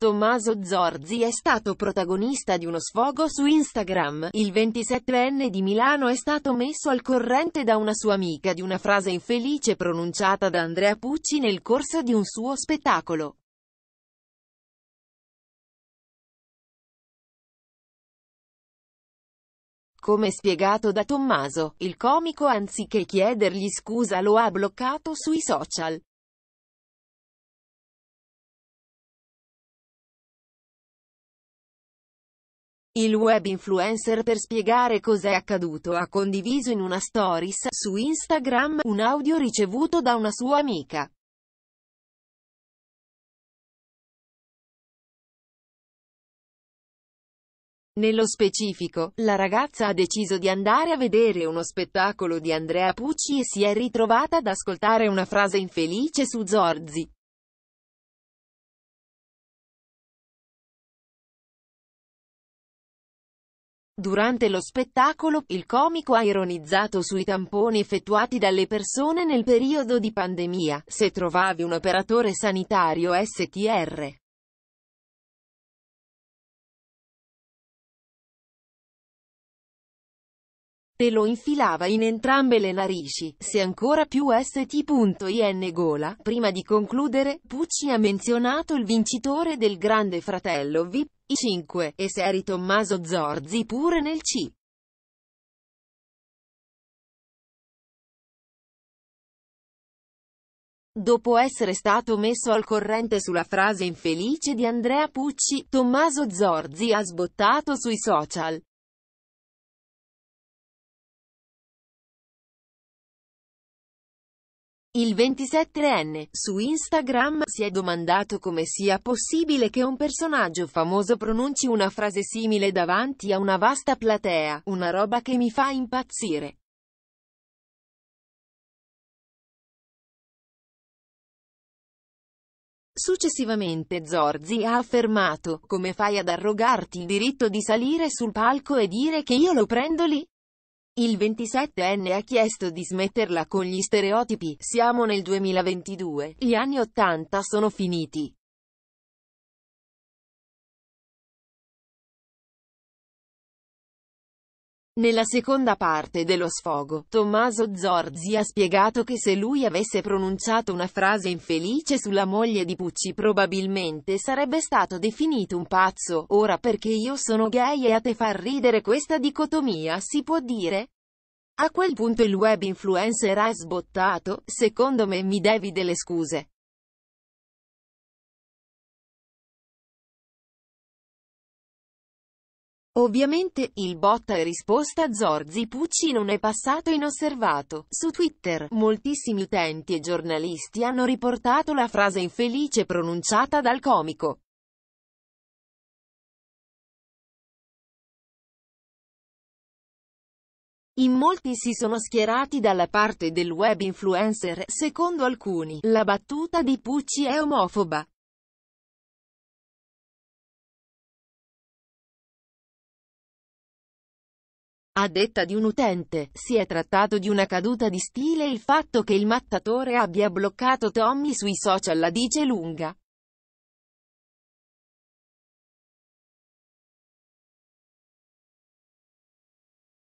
Tommaso Zorzi è stato protagonista di uno sfogo su Instagram. Il 27enne di Milano è stato messo al corrente da una sua amica di una frase infelice pronunciata da Andrea Pucci nel corso di un suo spettacolo. Come spiegato da Tommaso, il comico anziché chiedergli scusa lo ha bloccato sui social. Il web influencer per spiegare cos'è accaduto ha condiviso in una stories su Instagram un audio ricevuto da una sua amica. Nello specifico, la ragazza ha deciso di andare a vedere uno spettacolo di Andrea Pucci e si è ritrovata ad ascoltare una frase infelice su Zorzi. Durante lo spettacolo, il comico ha ironizzato sui tamponi effettuati dalle persone nel periodo di pandemia, se trovavi un operatore sanitario STR. Te lo infilava in entrambe le narici, se ancora più st.in gola. Prima di concludere, Pucci ha menzionato il vincitore del Grande Fratello VIP. I 5 e Seri Tommaso Zorzi pure nel C. Dopo essere stato messo al corrente sulla frase infelice di Andrea Pucci, Tommaso Zorzi ha sbottato sui social. Il 27enne, su Instagram, si è domandato come sia possibile che un personaggio famoso pronunci una frase simile davanti a una vasta platea, una roba che mi fa impazzire. Successivamente Zorzi ha affermato, come fai ad arrogarti il diritto di salire sul palco e dire che io lo prendo lì? Il 27enne ha chiesto di smetterla con gli stereotipi, siamo nel 2022, gli anni 80 sono finiti. Nella seconda parte dello sfogo, Tommaso Zorzi ha spiegato che se lui avesse pronunciato una frase infelice sulla moglie di Pucci probabilmente sarebbe stato definito un pazzo, ora perché io sono gay e a te far ridere questa dicotomia si può dire? A quel punto il web influencer ha sbottato, secondo me mi devi delle scuse. Ovviamente, il botta e risposta Zorzi Pucci non è passato inosservato. Su Twitter, moltissimi utenti e giornalisti hanno riportato la frase infelice pronunciata dal comico. In molti si sono schierati dalla parte del web influencer, secondo alcuni, la battuta di Pucci è omofoba. A detta di un utente, si è trattato di una caduta di stile il fatto che il mattatore abbia bloccato Tommy sui social la dice lunga.